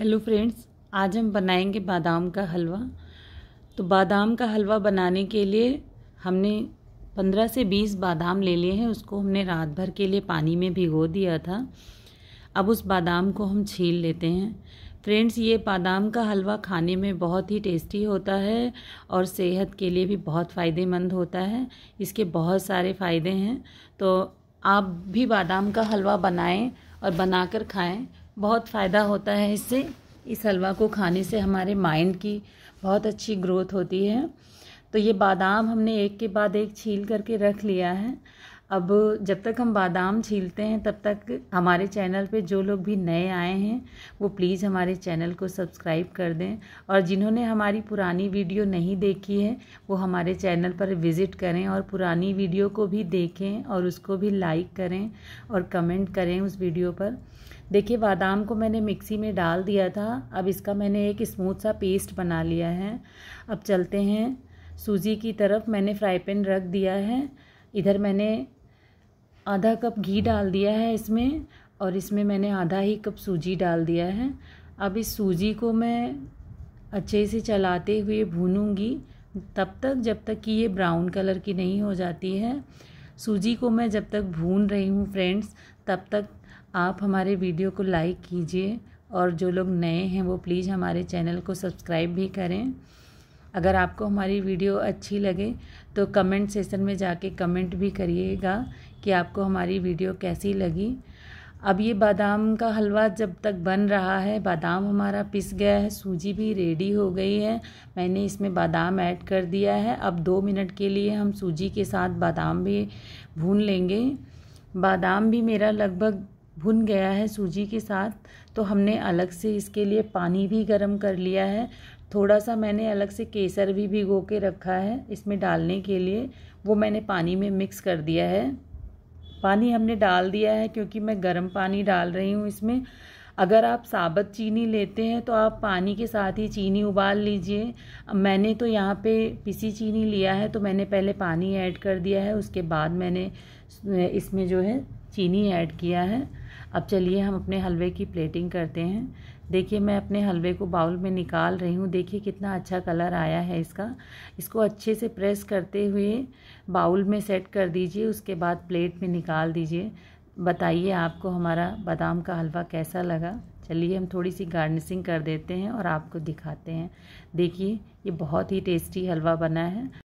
hello friends आज हम बनाएंगे बादाम का हलवा तो बादाम का हलवा बनाने के लिए हमने 15 से 20 बादाम ले लिए हैं उसको हमने रात भर के लिए पानी में भिगो दिया था अब उस बादाम को हम छील लेते हैं फ्रेंड्स ये बादाम का हलवा खाने में बहुत ही टेस्टी होता है और सेहत के लिए भी बहुत फ़ायदेमंद होता है इसके बहुत सारे फ़ायदे हैं तो आप भी बादाम का हलवा बनाएँ और बनाकर खाएं बहुत फ़ायदा होता है इससे इस हलवा को खाने से हमारे माइंड की बहुत अच्छी ग्रोथ होती है तो ये बादाम हमने एक के बाद एक छील करके रख लिया है अब जब तक हम बादाम छीलते हैं तब तक हमारे चैनल पे जो लोग भी नए आए हैं वो प्लीज़ हमारे चैनल को सब्सक्राइब कर दें और जिन्होंने हमारी पुरानी वीडियो नहीं देखी है वो हमारे चैनल पर विज़िट करें और पुरानी वीडियो को भी देखें और उसको भी लाइक करें और कमेंट करें उस वीडियो पर देखिए बादाम को मैंने मिक्सी में डाल दिया था अब इसका मैंने एक स्मूथ सा पेस्ट बना लिया है अब चलते हैं सूजी की तरफ मैंने फ्राई पैन रख दिया है इधर मैंने आधा कप घी डाल दिया है इसमें और इसमें मैंने आधा ही कप सूजी डाल दिया है अब इस सूजी को मैं अच्छे से चलाते हुए भूनूंगी तब तक जब तक कि ये ब्राउन कलर की नहीं हो जाती है सूजी को मैं जब तक भून रही हूँ फ्रेंड्स तब तक आप हमारे वीडियो को लाइक कीजिए और जो लोग नए हैं वो प्लीज़ हमारे चैनल को सब्सक्राइब भी करें अगर आपको हमारी वीडियो अच्छी लगे तो कमेंट सेशन में जाके कमेंट भी करिएगा कि आपको हमारी वीडियो कैसी लगी अब ये बादाम का हलवा जब तक बन रहा है बादाम हमारा पिस गया है सूजी भी रेडी हो गई है मैंने इसमें बादाम ऐड कर दिया है अब दो मिनट के लिए हम सूजी के साथ बादाम भी भून लेंगे बादाम भी मेरा लगभग भुन गया है सूजी के साथ तो हमने अलग से इसके लिए पानी भी गर्म कर लिया है थोड़ा सा मैंने अलग से केसर भी भिगो के रखा है इसमें डालने के लिए वो मैंने पानी में मिक्स कर दिया है पानी हमने डाल दिया है क्योंकि मैं गर्म पानी डाल रही हूँ इसमें अगर आप साबत चीनी लेते हैं तो आप पानी के साथ ही चीनी उबाल लीजिए मैंने तो यहाँ पे पिसी चीनी लिया है तो मैंने पहले पानी ऐड कर दिया है उसके बाद मैंने इसमें जो है चीनी ऐड किया है अब चलिए हम अपने हलवे की प्लेटिंग करते हैं देखिए मैं अपने हलवे को बाउल में निकाल रही हूँ देखिए कितना अच्छा कलर आया है इसका इसको अच्छे से प्रेस करते हुए बाउल में सेट कर दीजिए उसके बाद प्लेट में निकाल दीजिए बताइए आपको हमारा बादाम का हलवा कैसा लगा चलिए हम थोड़ी सी गार्निशिंग कर देते हैं और आपको दिखाते हैं देखिए ये बहुत ही टेस्टी हलवा बना है